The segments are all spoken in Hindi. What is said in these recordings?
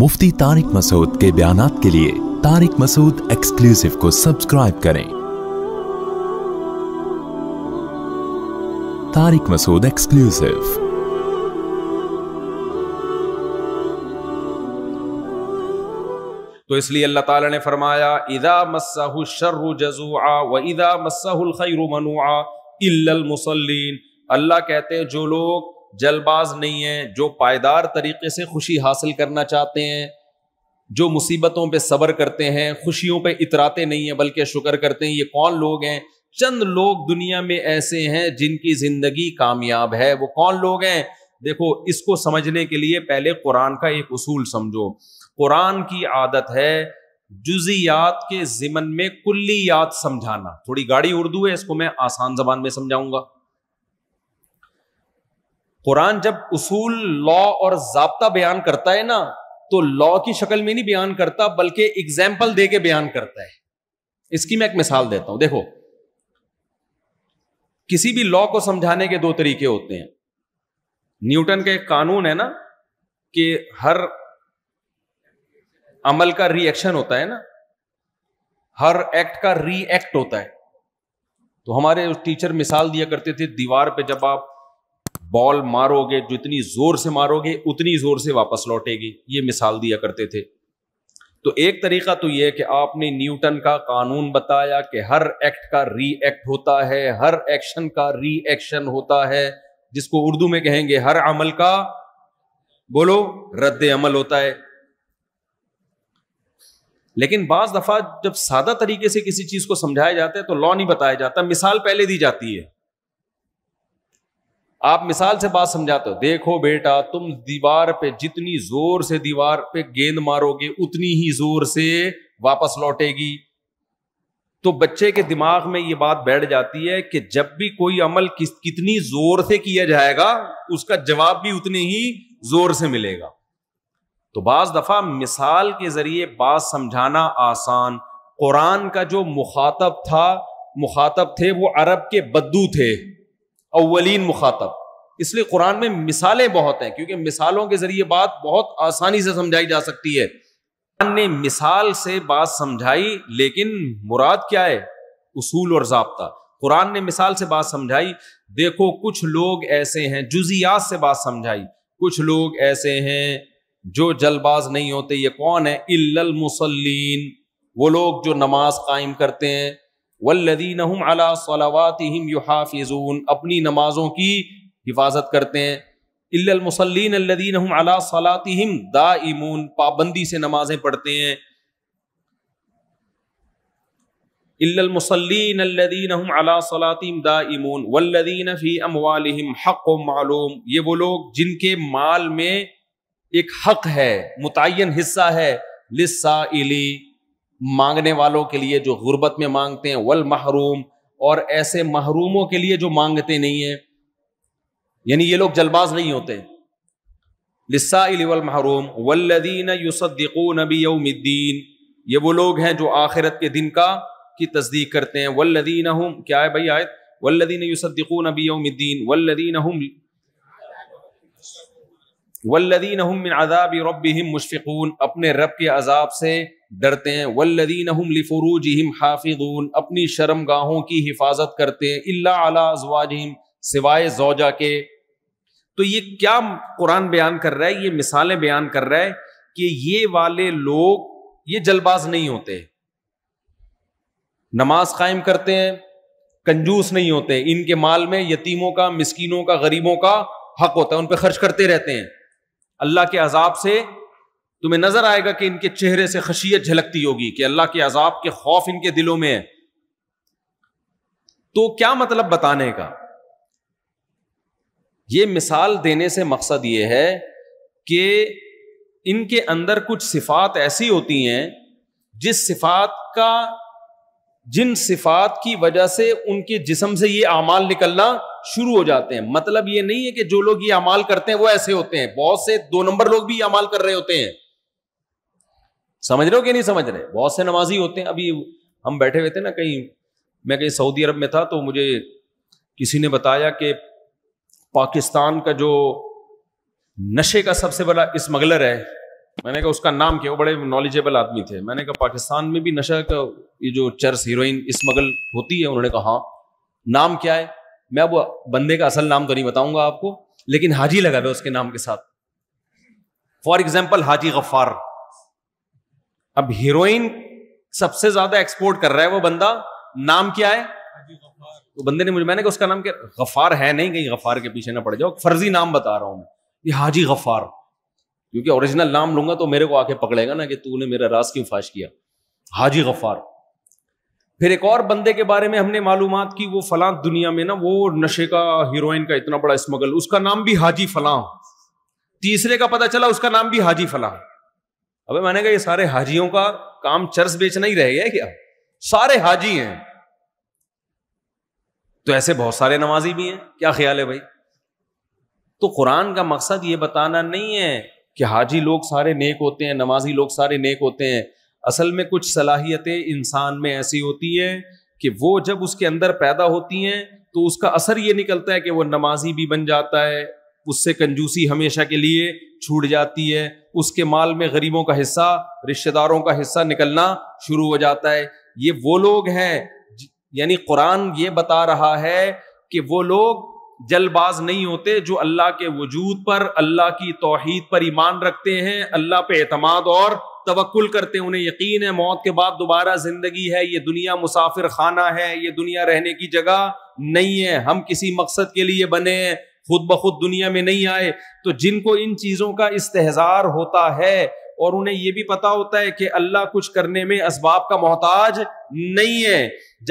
मुफ्ती तारिक मसूद के बयान के लिए तारिक मसूद एक्सक्लूसिव को सब्सक्राइब करें तारिक मसूद एक्सक्लूसिव तो इसलिए अल्लाह ताला ने फरमाया इदा मस्साहु शर्रु जजुआ व इदा मस्साहुल खैरु मनुआ इल्लल मुसल्लीन अल्लाह कहते हैं जो लोग जलबाज नहीं हैं जो पायदार तरीके से खुशी हासिल करना चाहते हैं जो मुसीबतों पे सब्र करते हैं खुशियों पे इतराते नहीं हैं बल्कि शुक्र करते हैं ये कौन लोग हैं चंद लोग दुनिया में ऐसे हैं जिनकी ज़िंदगी कामयाब है वो कौन लोग हैं देखो इसको समझने के लिए पहले कुरान का एक उसूल समझो कुरान की आदत है जुजियात के जिमन में कुल्लियात समझाना थोड़ी गाड़ी उर्दू है इसको मैं आसान जबान में समझाऊंगा कुरान जब उसूल लॉ और जबता बयान करता है ना तो लॉ की शक्ल में नहीं बयान करता बल्कि एग्जाम्पल दे के बयान करता है इसकी मैं एक मिसाल देता हूं देखो किसी भी लॉ को समझाने के दो तरीके होते हैं न्यूटन का एक कानून है ना कि हर अमल का रिएक्शन होता है ना हर एक्ट का रीएक्ट होता है तो हमारे टीचर मिसाल दिया करते थे दीवार पे जब आप बॉल मारोगे जितनी जोर से मारोगे उतनी जोर से वापस लौटेगी ये मिसाल दिया करते थे तो एक तरीका तो यह है कि आपने न्यूटन का कानून बताया कि हर एक्ट का रीएक्ट होता है हर एक्शन का रीएक्शन होता है जिसको उर्दू में कहेंगे हर अमल का बोलो रद्द अमल होता है लेकिन बाज दफा जब सादा तरीके से किसी चीज को समझाया जाता है तो लॉ नहीं बताया जाता मिसाल पहले दी जाती है आप मिसाल से बात समझाते हो देखो बेटा तुम दीवार पे जितनी जोर से दीवार पे गेंद मारोगे उतनी ही जोर से वापस लौटेगी तो बच्चे के दिमाग में ये बात बैठ जाती है कि जब भी कोई अमल किस कितनी जोर से किया जाएगा उसका जवाब भी उतने ही जोर से मिलेगा तो बाज दफा मिसाल के जरिए बात समझाना आसान कुरान का जो मुखातब था मुखातब थे वो अरब के बद्दू थे अवलिन मुखातब इसलिए कुरान में मिसालें बहुत हैं क्योंकि मिसालों के जरिए बात बहुत आसानी से समझाई जा सकती है ने मिसाल से बात समझाई लेकिन मुराद क्या है उसूल और जबता कुरान ने मिसाल से बात समझाई देखो कुछ लोग ऐसे हैं जुजियात से बात समझाई कुछ लोग ऐसे हैं जो जल्दबाज नहीं होते ये कौन है इल्लल मुसल्लीन वो लोग जो नमाज कायम करते हैं वल्लदीन अला सलावातिम युहाफिजून अपनी नमाजों की हिफाजत करते हैं इल्लमसलिन अल्लदीन अला सलातिम दाइमून पाबंदी से नमाजें पढ़ते हैं इल्लमसलिन अल्लदीन अला सलातिम दाइमून वल्लदीन फ़ी अमवालहिम हक़ मालूम ये वो लोग जिनके माल में एक हक़ है मुतन हिस्सा है लिस्साइली मांगने वालों के लिए जो गुर्बत में मांगते हैं वल महरूम और ऐसे महरूमों के लिए जो मांगते नहीं है यानी ये लोग जल्दबाज नहीं होते लिस्साइल वल महरूम वल्लदीन युसद्दिकू नबी यौमिद्दीन ये वो लोग हैं जो आखिरत के दिन का की तस्दीक करते हैं वल्लदीन हम क्या है भाई आयत वल्लदीन युसद्दिकू नबी यौमिद्दीन वल्लदीन हम वल्लदीन हम मिन अजाब रब्बिहिम मुशफ़िकून अपने रब के अजाब से डरते हैं वल्लदीन हम लिफरूजहम हाफिजून अपनी शर्मगाहों की हिफाजत करते हैं इल्ला अला अजवाजहम सिवाय जोजा के तो ये क्या कुरान बयान कर रहा है ये मिसालें बयान कर रहा है कि ये वाले लोग ये जल्दबाज नहीं होते नमाज कायम करते हैं कंजूस नहीं होते इनके माल में यतीमों का मिस्कीनों का गरीबों का हक होता है उन पर खर्च करते रहते हैं अल्लाह के अजाब से तुम्हें नजर आएगा कि इनके चेहरे से खशियत झलकती होगी कि अल्लाह के अजाब के खौफ इनके दिलों में है तो क्या मतलब बताने का ये मिसाल देने से मकसद ये है कि इनके अंदर कुछ सिफात ऐसी होती हैं जिस सिफात का जिन सिफात की वजह से उनके जिसम से ये अमाल निकलना शुरू हो जाते हैं मतलब ये नहीं है कि जो लोग ये अमाल करते हैं वो ऐसे होते हैं बहुत से दो नंबर लोग भी ये अमाल कर रहे होते हैं समझ रहे हो कि नहीं समझ रहे बहुत से नमाजी होते हैं अभी हम बैठे हुए थे ना कहीं मैं कहीं सऊदी अरब में था तो मुझे किसी ने बताया कि पाकिस्तान का जो नशे का सबसे बड़ा स्मगलर है मैंने कहा उसका नाम क्या वो बड़े नॉलेजेबल आदमी थे मैंने कहा पाकिस्तान में भी नशा का ये जो चर्स हीरोइन स्मगल होती है उन्होंने कहा हाँ नाम क्या है मैं अब बंदे का असल नाम तो नहीं बताऊंगा आपको लेकिन हाजी लगा हुआ उसके नाम के साथ फॉर एग्जाम्पल हाजी गफार अब हीरोइन सबसे ज्यादा एक्सपोर्ट कर रहा है वो बंदा नाम क्या है तो बंदे ने मुझे मैंने कहा उसका नाम क्या गफार है नहीं कहीं गफार के पीछे ना पड़ जाओ फर्जी नाम बता रहा हूं मैं हाजी गफार क्योंकि ओरिजिनल नाम लूंगा तो मेरे को आके पकड़ेगा ना कि तू ने मेरा राज क्यों फाश किया हाजी गफार फिर एक और बंदे के बारे में हमने मालूम की वो फलां दुनिया में ना वो नशे का हीरोइन का इतना बड़ा स्मगल उसका नाम भी हाजी फलां तीसरे का पता चला उसका नाम भी हाजी फलां अबे मैंने कहा ये सारे हाजियों का काम चर्च बेचना ही रह गया क्या सारे हाजी हैं तो ऐसे बहुत सारे नमाजी भी हैं क्या ख्याल है भाई तो कुरान का मकसद ये बताना नहीं है कि हाजी लोग सारे नेक होते हैं नमाजी लोग सारे नेक होते हैं असल में कुछ सलाहियतें इंसान में ऐसी होती हैं कि वो जब उसके अंदर पैदा होती हैं तो उसका असर ये निकलता है कि वो नमाजी भी बन जाता है उससे कंजूसी हमेशा के लिए छूट जाती है उसके माल में गरीबों का हिस्सा रिश्तेदारों का हिस्सा निकलना शुरू हो जाता है ये वो लोग हैं यानी कुरान ये बता रहा है कि वो लोग जल्दबाज नहीं होते जो अल्लाह के वजूद पर अल्लाह की तोहहीद पर ईमान रखते हैं अल्लाह पे अहतमाद और तवक्ल करते हैं उन्हें यकीन है मौत के बाद दोबारा ज़िंदगी है ये दुनिया मुसाफिर खाना है ये दुनिया रहने की जगह नहीं है हम किसी मकसद के लिए बने हैं खुद ब खुद दुनिया में नहीं आए तो जिनको इन चीज़ों का इस्तेजार होता है और उन्हें यह भी पता होता है कि अल्लाह कुछ करने में इसबाब का मोहताज नहीं है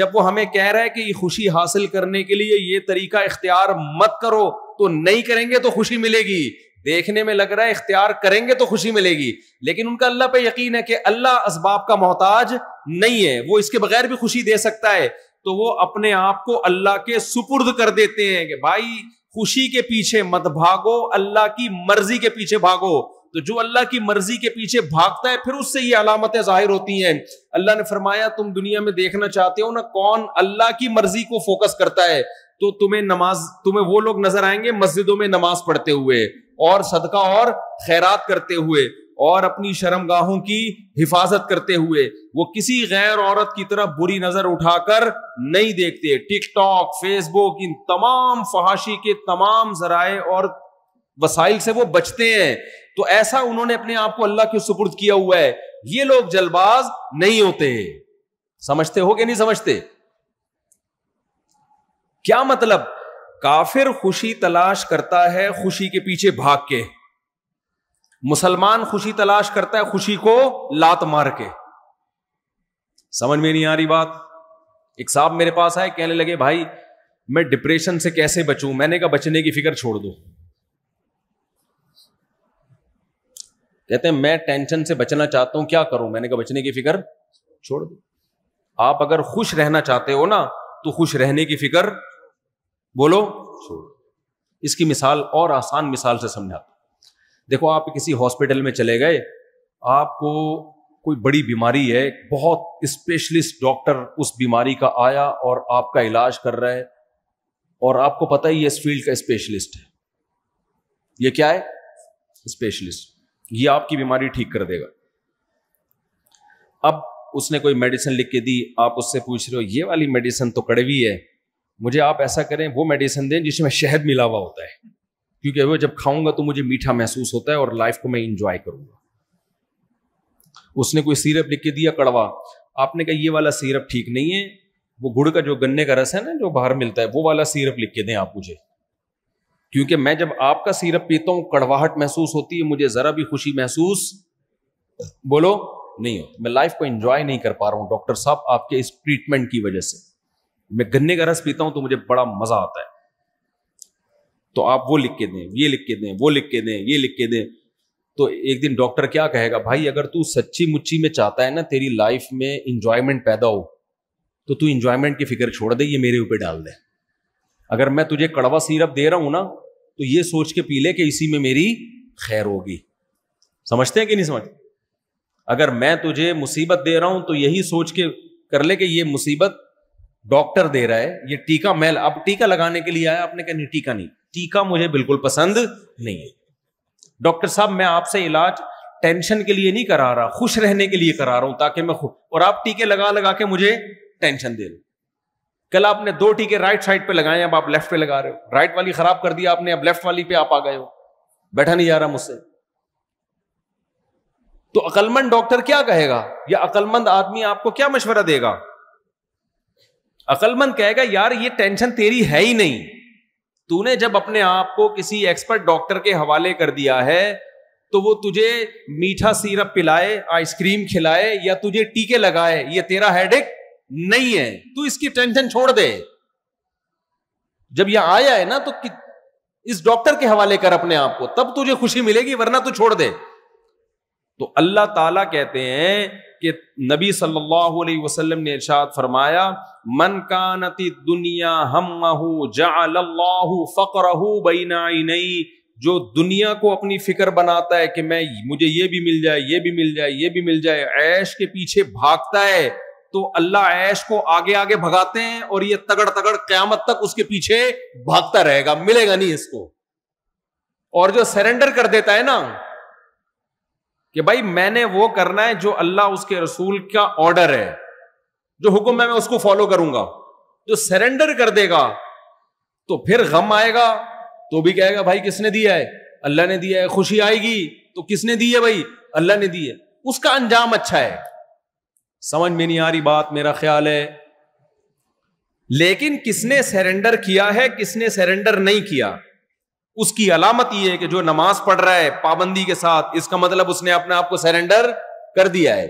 जब वो हमें कह रहा है कि खुशी हासिल करने के लिए ये तरीका इख्तियार मत करो तो नहीं करेंगे तो खुशी मिलेगी देखने में लग रहा है इख्तियार करेंगे तो खुशी मिलेगी लेकिन उनका अल्लाह पे यकीन है कि अल्लाह इसबाब का मोहताज नहीं है वो इसके बगैर भी खुशी दे सकता है तो वो अपने आप को अल्लाह के सुपुर्द कर देते हैं कि भाई खुशी के पीछे मत भागो अल्लाह की मर्जी के पीछे भागो तो जो अल्लाह की मर्जी के पीछे भागता है फिर उससे ये अलामतें जाहिर होती हैं अल्लाह ने फरमाया तुम दुनिया में देखना चाहते हो ना कौन अल्लाह की मर्जी को फोकस करता है तो तुम्हें नमाज तुम्हें वो लोग नजर आएंगे मस्जिदों में नमाज पढ़ते हुए और सदका और खैरात करते हुए और अपनी शर्मगाहों की हिफाजत करते हुए वो किसी गैर औरत की तरफ बुरी नजर उठाकर नहीं देखते टिकटॉक फेसबुक इन तमाम फहाशी के तमाम जराए और वसाइल से वो बचते हैं तो ऐसा उन्होंने अपने आप को अल्लाह के सुपुर्द किया हुआ है ये लोग जल्दबाज नहीं होते समझते हो कि नहीं समझते क्या मतलब काफिर खुशी तलाश करता है खुशी के पीछे भाग के मुसलमान खुशी तलाश करता है खुशी को लात मार के समझ में नहीं आ रही बात एक साहब मेरे पास आए कहने लगे भाई मैं डिप्रेशन से कैसे बचूं मैंने कहा बचने की फिक्र छोड़ दो कहते हैं मैं टेंशन से बचना चाहता हूं क्या करूं मैंने कहा बचने की फिक्र छोड़ दो आप अगर खुश रहना चाहते हो ना तो खुश रहने की फिक्र बोलो छोड़ इसकी मिसाल और आसान मिसाल से समझाता देखो आप किसी हॉस्पिटल में चले गए आपको कोई बड़ी बीमारी है बहुत स्पेशलिस्ट डॉक्टर उस बीमारी का आया और आपका इलाज कर रहा है और आपको पता ही इस फील्ड का स्पेशलिस्ट है ये क्या है स्पेशलिस्ट ये आपकी बीमारी ठीक कर देगा अब उसने कोई मेडिसिन लिख के दी आप उससे पूछ रहे हो ये वाली मेडिसिन तो कड़वी है मुझे आप ऐसा करें वो मेडिसिन दें जिसमें शहद मिला हुआ होता है क्योंकि वो जब खाऊंगा तो मुझे मीठा महसूस होता है और लाइफ को मैं इंजॉय करूंगा उसने कोई सीरप लिख के दिया कड़वा आपने कहा ये वाला सीरप ठीक नहीं है वो गुड़ का जो गन्ने का रस है ना जो बाहर मिलता है वो वाला सीरप लिख के दें आप मुझे क्योंकि मैं जब आपका सीरप पीता हूं कड़वाहट महसूस होती है मुझे जरा भी खुशी महसूस बोलो नहीं हो मैं लाइफ को एंजॉय नहीं कर पा रहा हूं डॉक्टर साहब आपके इस ट्रीटमेंट की वजह से मैं गन्ने का रस पीता हूं तो मुझे बड़ा मजा आता है तो आप वो लिख के दें ये लिख के दें वो लिख के दें ये लिख के दें तो एक दिन डॉक्टर क्या कहेगा भाई अगर तू सच्ची मुच्ची में चाहता है ना तेरी लाइफ में इंजॉयमेंट पैदा हो तो तू इंजॉयमेंट की फिक्र छोड़ दे ये मेरे ऊपर डाल दे अगर मैं तुझे कड़वा सीरप दे रहा हूं ना तो ये सोच के पी ले कि इसी में मेरी खैर होगी समझते हैं कि नहीं समझते अगर मैं तुझे मुसीबत दे रहा हूं तो यही सोच के कर ले कि ये मुसीबत डॉक्टर दे रहा है ये टीका मैल अब टीका लगाने के लिए आया आपने कहा नहीं टीका नहीं टीका मुझे बिल्कुल पसंद नहीं है डॉक्टर साहब मैं आपसे इलाज टेंशन के लिए नहीं करा रहा खुश रहने के लिए करा रहा हूं ताकि मैं खुश और आप टीके लगा लगा के मुझे टेंशन दे लो कल आपने दो टीके राइट साइड पे लगाए अब आप लेफ्ट पे लगा रहे हो राइट वाली खराब कर दिया आपने अब लेफ्ट वाली पे आप आ गए हो बैठा नहीं जा रहा मुझसे तो अकलमंद डॉक्टर क्या कहेगा या अकलमंद आदमी आपको क्या मशवरा देगा अकलमंद कहेगा यार ये टेंशन तेरी है ही नहीं तूने जब अपने आप को किसी एक्सपर्ट डॉक्टर के हवाले कर दिया है तो वो तुझे मीठा सीरप पिलाए आइसक्रीम खिलाए या तुझे टीके लगाए ये तेरा हेडेक नहीं है तू इसकी टेंशन छोड़ दे जब यह आया है ना तो इस डॉक्टर के हवाले कर अपने आप को तब तुझे खुशी मिलेगी वरना तू छोड़ दे तो अल्लाह ताला कहते हैं कि नबी सल्लल्लाहु अलैहि वसल्लम ने इरशाद फरमाया मन कानती दुनिया हम जाहू फ़क्रहू बई जो दुनिया को अपनी फिक्र बनाता है कि मैं मुझे ये भी मिल जाए ये भी मिल जाए ये भी मिल जाए ऐश के पीछे भागता है तो अल्लाह ऐश को आगे आगे भगाते हैं और ये तगड़ तगड़ क्यामत तक उसके पीछे भागता रहेगा मिलेगा नहीं इसको और जो सरेंडर कर देता है ना कि भाई मैंने वो करना है जो अल्लाह उसके रसूल का ऑर्डर है जो हुक्म है मैं उसको फॉलो करूंगा जो सरेंडर कर देगा तो फिर गम आएगा तो भी कहेगा भाई किसने दिया है अल्लाह ने दिया है खुशी आएगी तो किसने दी है भाई अल्लाह ने दी है उसका अंजाम अच्छा है समझ में नहीं आ रही बात मेरा ख्याल है लेकिन किसने सरेंडर किया है किसने सरेंडर नहीं किया उसकी अलामत यह है कि जो नमाज पढ़ रहा है पाबंदी के साथ इसका मतलब उसने अपने आप को सरेंडर कर दिया है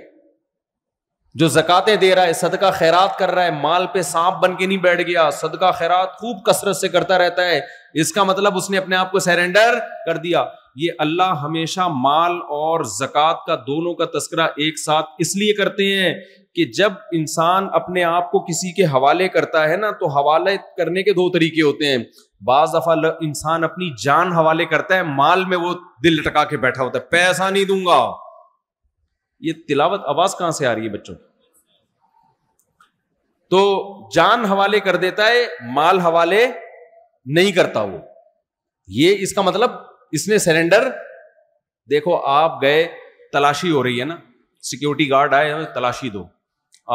जो जक़ातें दे रहा है सदका खैरात कर रहा है माल पे सांप बन के नहीं बैठ गया सदका खैरात खूब कसरत से करता रहता है इसका मतलब उसने अपने आप को सरेंडर कर दिया ये अल्लाह हमेशा माल और जकत का दोनों का तस्करा एक साथ इसलिए करते हैं कि जब इंसान अपने आप को किसी के हवाले करता है ना तो हवाले करने के दो तरीके होते हैं बाज दफा इंसान अपनी जान हवाले करता है माल में वो दिल लटका के बैठा होता है पैसा नहीं दूंगा ये तिलावत आवाज कहां से आ रही है बच्चों तो जान हवाले कर देता है माल हवाले नहीं करता वो ये इसका मतलब इसने सरेंडर देखो आप गए तलाशी हो रही है ना सिक्योरिटी गार्ड आए तलाशी दो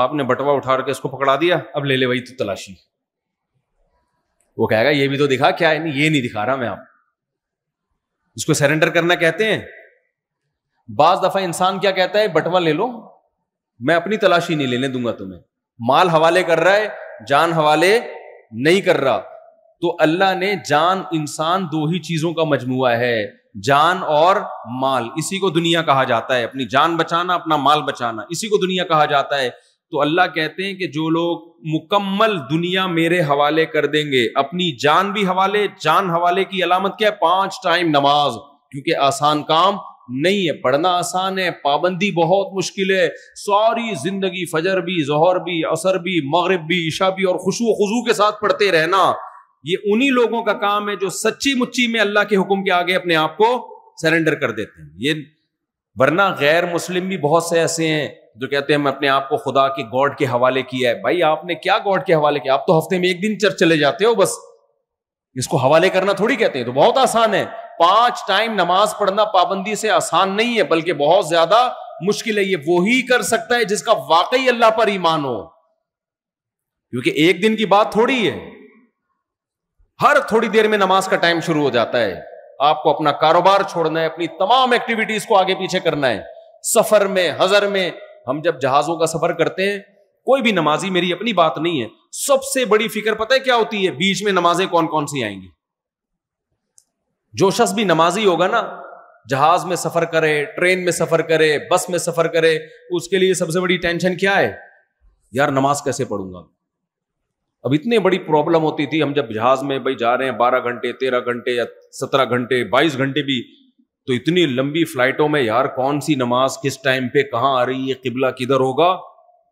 आपने बटवा उठा के इसको पकड़ा दिया अब ले ले भाई तो तलाशी वो कहेगा ये भी तो दिखा क्या है नहीं ये नहीं दिखा रहा मैं आप इसको सरेंडर करना कहते हैं बाज दफा इंसान क्या कहता है बटवा ले लो मैं अपनी तलाशी नहीं लेने दूंगा तुम्हें माल हवाले कर रहा है जान हवाले नहीं कर रहा तो अल्लाह ने जान इंसान दो ही चीजों का मजमुआ है जान और माल इसी को दुनिया कहा जाता है अपनी जान बचाना अपना माल बचाना इसी को दुनिया कहा जाता है तो अल्लाह कहते हैं कि जो लोग मुकम्मल दुनिया मेरे हवाले कर देंगे अपनी जान भी हवाले जान हवाले की अलामत क्या है पांच टाइम नमाज क्योंकि आसान काम नहीं है पढ़ना आसान है पाबंदी बहुत मुश्किल है सारी जिंदगी फजर भी जहर भी असर भी मगरब भी ईशा भी और खुशू खुशू के साथ पढ़ते रहना ये उन्हीं लोगों का काम है जो सच्ची मुच्ची में अल्लाह के हुक्म के आगे अपने आप को सरेंडर कर देते हैं ये वरना गैर मुस्लिम भी बहुत से ऐसे हैं जो कहते हैं हम अपने आप को खुदा के गॉड के हवाले किया है भाई आपने क्या गॉड के हवाले किया आप तो हफ्ते में एक दिन चर्च चले जाते हो बस इसको हवाले करना थोड़ी कहते हैं तो बहुत आसान है पांच टाइम नमाज पढ़ना पाबंदी से आसान नहीं है बल्कि बहुत ज्यादा मुश्किल है ये वो ही कर सकता है जिसका वाकई अल्लाह पर ईमान हो क्योंकि एक दिन की बात थोड़ी है हर थोड़ी देर में नमाज का टाइम शुरू हो जाता है आपको अपना कारोबार छोड़ना है अपनी तमाम एक्टिविटीज को आगे पीछे करना है सफर में हजर में हम जब जहाज़ों का सफ़र करते हैं कोई भी नमाजी मेरी अपनी बात नहीं है सबसे बड़ी फिक्र पता है क्या होती है बीच में नमाजें कौन कौन सी आएंगी जो शख्स भी नमाजी होगा ना जहाज में सफर करे ट्रेन में सफर करे बस में सफर करे उसके लिए सबसे बड़ी टेंशन क्या है यार नमाज कैसे पढ़ूंगा अब इतनी बड़ी प्रॉब्लम होती थी हम जब जहाज में भाई जा रहे हैं बारह घंटे तेरह घंटे या सत्रह घंटे बाईस घंटे भी तो इतनी लंबी फ्लाइटों में यार कौन सी नमाज किस टाइम पे कहाँ आ रही है किबला किधर होगा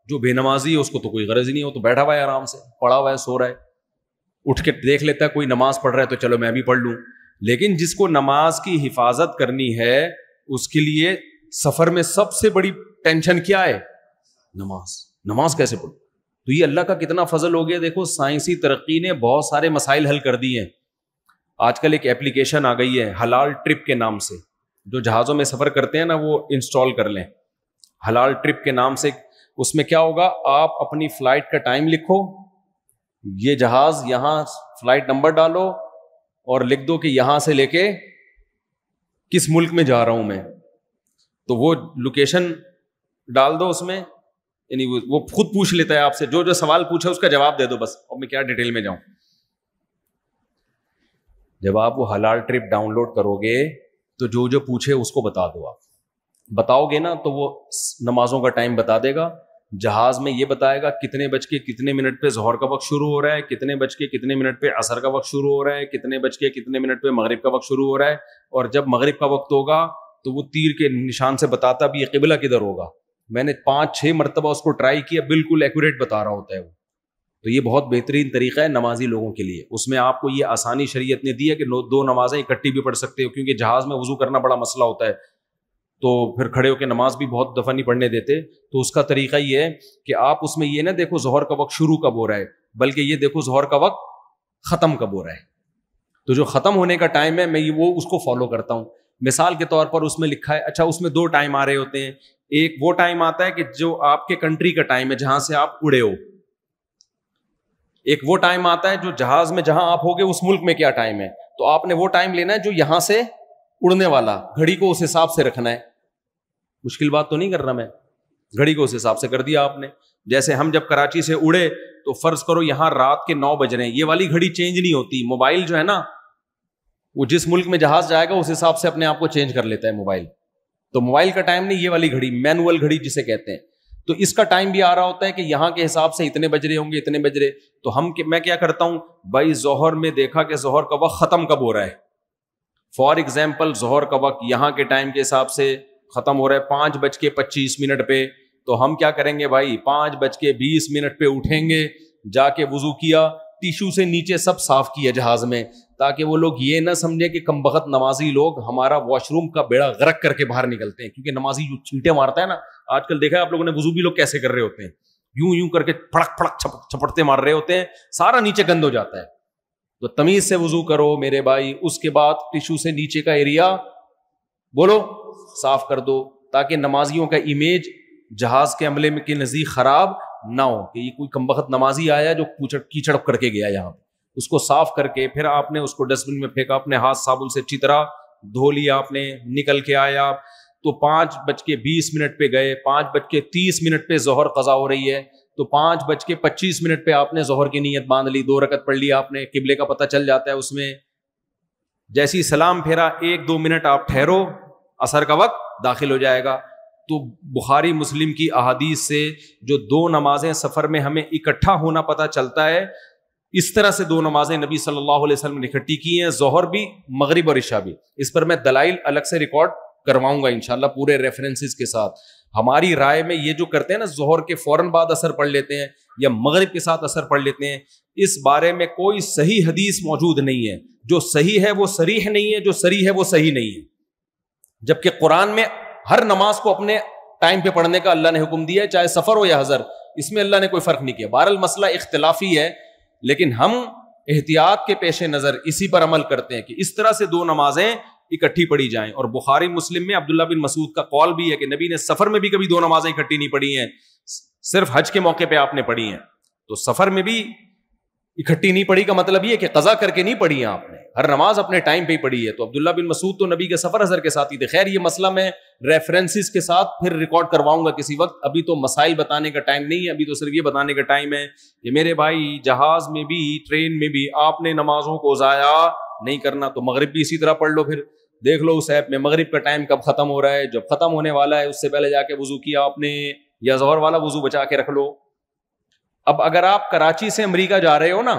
जो बेनमाजी है उसको तो कोई गरज नहीं हो तो बैठा हुआ है आराम से पड़ा हुआ है सो रहा है उठ के देख लेता है कोई नमाज पढ़ रहा है तो चलो मैं भी पढ़ लूँ लेकिन जिसको नमाज की हिफाजत करनी है उसके लिए सफर में सबसे बड़ी टेंशन क्या है नमाज नमाज कैसे पढ़ू तो ये अल्लाह का कितना फजल हो गया देखो साइंसी तरक्की ने बहुत सारे मसाइल हल कर दिए हैं आजकल एक एप्लीकेशन आ गई है हलाल ट्रिप के नाम से जो जहाज़ों में सफ़र करते हैं ना वो इंस्टॉल कर लें हलाल ट्रिप के नाम से उसमें क्या होगा आप अपनी फ़्लाइट का टाइम लिखो ये जहाज़ यहां फ़्लाइट नंबर डालो और लिख दो कि यहां से लेके किस मुल्क में जा रहा हूं मैं तो वो लोकेशन डाल दो उसमें यानी वो खुद पूछ लेता है आपसे जो जो सवाल पूछे उसका जवाब दे दो बस और मैं क्या डिटेल में जाऊं जब आप वो हलाल ट्रिप डाउनलोड करोगे तो जो जो पूछे उसको बता दो आप बताओगे ना तो वो नमाजों का टाइम बता देगा जहाज में ये बताएगा कितने बज के कितने मिनट पे जहर का वक्त शुरू हो रहा है कितने बज के कितने मिनट पे असर का वक्त शुरू हो रहा है कितने बज के कितने मिनट पे मगरिब का वक्त शुरू हो रहा है और जब मगरिब का वक्त होगा तो वो तीर के निशान से बताता भी ये किबला किधर होगा मैंने पाँच छः मरतबा उसको ट्राई किया बिल्कुल एक्यूरेट बता रहा होता है वो तो ये बहुत बेहतरीन तरीका है नमाजी लोगों के लिए उसमें आपको ये आसानी शरीयत ने दी है कि दो नमाजें इकट्ठी भी पढ़ सकते हो क्योंकि जहाज़ में वज़ू करना बड़ा मसला होता है तो फिर खड़े होकर नमाज भी बहुत दफ़ा नहीं पढ़ने देते तो उसका तरीका ये है कि आप उसमें ये ना देखो जहर का वक्त शुरू कब हो रहा है बल्कि ये देखो जहर का वक्त ख़त्म कब हो रहा है तो जो ख़त्म होने का टाइम है मैं ये वो उसको फॉलो करता हूँ मिसाल के तौर पर उसमें लिखा है अच्छा उसमें दो टाइम आ रहे होते हैं एक वो टाइम आता है कि जो आपके कंट्री का टाइम है जहाँ से आप उड़े हो एक वो टाइम आता है जो जहाज में जहां आप हो गए उस मुल्क में क्या टाइम है तो आपने वो टाइम लेना है जो यहां से उड़ने वाला घड़ी को उस हिसाब से रखना है मुश्किल बात तो नहीं कर रहा मैं घड़ी को उस हिसाब से कर दिया आपने जैसे हम जब कराची से उड़े तो फर्ज करो यहां रात के नौ बज रहे हैं ये वाली घड़ी चेंज नहीं होती मोबाइल जो है ना वो जिस मुल्क में जहाज जाएगा उस हिसाब से अपने आप को चेंज कर लेता है मोबाइल तो मोबाइल का टाइम नहीं ये वाली घड़ी मैनुअल घड़ी जिसे कहते हैं तो इसका टाइम भी आ रहा होता है कि यहाँ के हिसाब से इतने बज रहे होंगे इतने बज रहे तो हम मैं क्या करता हूँ भाई जोहर में देखा कि जहर का वक्त ख़त्म कब हो रहा है फॉर एग्जाम्पल जहर का वक्त यहाँ के टाइम के हिसाब से ख़त्म हो रहा है पांच बज के पच्चीस मिनट पे तो हम क्या करेंगे भाई पांच बज के बीस मिनट पे उठेंगे जाके वजू किया टिश्यू से नीचे सब साफ किया जहाज में ताकि वो लोग ये ना समझे कि कम बखत नमाजी लोग हमारा वॉशरूम का बेड़ा गरक करके बाहर निकलते हैं क्योंकि नमाजी जो छींटे मारता है ना आजकल देखा है आप लोगों ने वजू भी लोग कैसे कर रहे होते हैं यूं यूं करके फड़क फड़क छप छपड़ते मार रहे होते हैं सारा नीचे गंद हो जाता है तो तमीज से वजू करो मेरे भाई उसके बाद टिश्यू से नीचे का एरिया बोलो साफ कर दो ताकि नमाजियों का इमेज जहाज के अमले में के नजीक खराब ना हो कि ये कोई कम बखत नमाजी आया जो पूछड़ कीचड़ करके गया यहाँ पे उसको साफ करके फिर आपने उसको डस्टबिन में फेंका अपने हाथ साबुन से अच्छी तरह धो लिया आपने निकल के आए आप तो पाँच बज के बीस मिनट पे गए पाँच बज के तीस मिनट पे जहर कज़ा हो रही है तो पाँच बज के पच्चीस मिनट पे आपने जहर की नीयत बांध ली दो रकत पढ़ ली आपने किबले का पता चल जाता है उसमें जैसी सलाम फेरा एक दो मिनट आप ठहरो असर का वक्त दाखिल हो जाएगा तो बुखारी मुस्लिम की अहादीस से जो दो नमाजें सफ़र में हमें इकट्ठा होना पता चलता है इस तरह से दो नमाजें नबी सल्लल्लाहु अलैहि वसल्लम ने इकट्ठी की हैं जहर भी मगरिब और इशा भी इस पर मैं दलाइल अलग से रिकॉर्ड करवाऊंगा इनशाला पूरे रेफरेंसेस के साथ हमारी राय में ये जो करते हैं ना जोहर के फौरन बाद असर पढ़ लेते हैं या मगरब के साथ असर पढ़ लेते हैं इस बारे में कोई सही हदीस मौजूद नहीं है जो सही है वो सरीह नहीं है जो सरी है वो सही नहीं है जबकि कुरान में हर नमाज को अपने टाइम पे पढ़ने का अल्लाह ने हुक्म दिया है चाहे सफर हो या हजर इसमें अल्लाह ने कोई फर्क नहीं किया बहरल मसला इख्तलाफी है लेकिन हम एहतियात के पेश नज़र इसी पर अमल करते हैं कि इस तरह से दो नमाजें इकट्ठी पढ़ी जाए और बुखारी मुस्लिम में अब्दुल्ला बिन मसूद का कौल भी है कि नबी ने सफर में भी कभी दो नमाजें इकट्ठी नहीं पढ़ी हैं सिर्फ हज के मौके पर आपने पढ़ी हैं तो सफर में भी इकट्ठी नहीं पढ़ी का मतलब यह कि कजा करके नहीं पढ़ी आपने हर नमाज अपने टाइम पे ही पढ़ी है तो अब्दुल्ला बिन मसूद तो नबी के सफर असर के साथ ही थे खैर ये मसला मैं रेफरेंसिस के साथ फिर रिकॉर्ड करवाऊंगा किसी वक्त अभी तो मसाइल बताने का टाइम नहीं है अभी तो सिर्फ ये बताने का टाइम है कि मेरे भाई जहाज में भी ट्रेन में भी आपने नमाजों को ज़ाया नहीं करना तो मगरब भी इसी तरह पढ़ लो फिर देख लो उस ऐप में मगरब का टाइम कब ख़त्म हो रहा है जब ख़त्म होने वाला है उससे पहले जाके वज़ू किया आपने या जहर वाला वज़ू बचा के रख लो अब अगर आप कराची से अमरीका जा रहे हो ना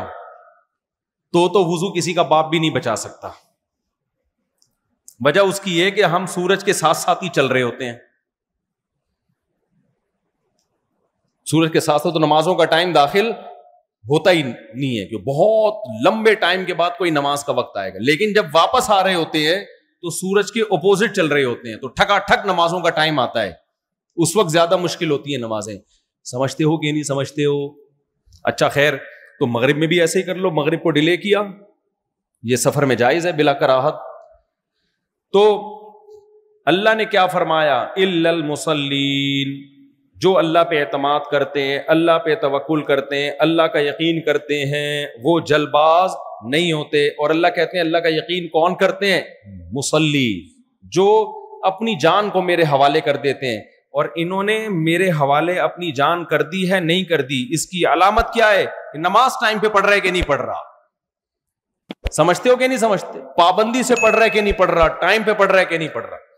तो तो वजू किसी का बाप भी नहीं बचा सकता वजह उसकी है कि हम सूरज के साथ साथ ही चल रहे होते हैं सूरज के साथ साथ तो नमाजों का टाइम दाखिल होता ही नहीं है कि बहुत लंबे टाइम के बाद कोई नमाज का वक्त आएगा लेकिन जब वापस आ रहे होते हैं तो सूरज के ओपोजिट चल रहे होते हैं तो ठकाठक थक नमाजों का टाइम आता है उस वक्त ज्यादा मुश्किल होती है नमाजें समझते हो कि नहीं समझते हो अच्छा खैर तो मगरिब में भी ऐसे ही कर लो मगरब को डिले किया ये सफर में जायज है बिला कराहत तो अल्लाह ने क्या फरमाया इल्लल मुसल्लीन जो अल्लाह पे अतमाद करते हैं अल्लाह पे तवक्ल करते हैं अल्लाह का यकीन करते हैं वो जलबाज नहीं होते और अल्लाह कहते हैं अल्लाह का यकीन कौन करते हैं मुसल्ली जो अपनी जान को मेरे हवाले कर देते हैं और इन्होंने मेरे हवाले अपनी जान कर दी है नहीं कर दी इसकी अलामत क्या है नमाज टाइम पे पढ़ रहा है कि नहीं पढ़ रहा समझते हो कि नहीं समझते पाबंदी से पढ़ रहा है कि नहीं पढ़ रहा टाइम पे पढ़ रहा है कि नहीं पढ़ रहा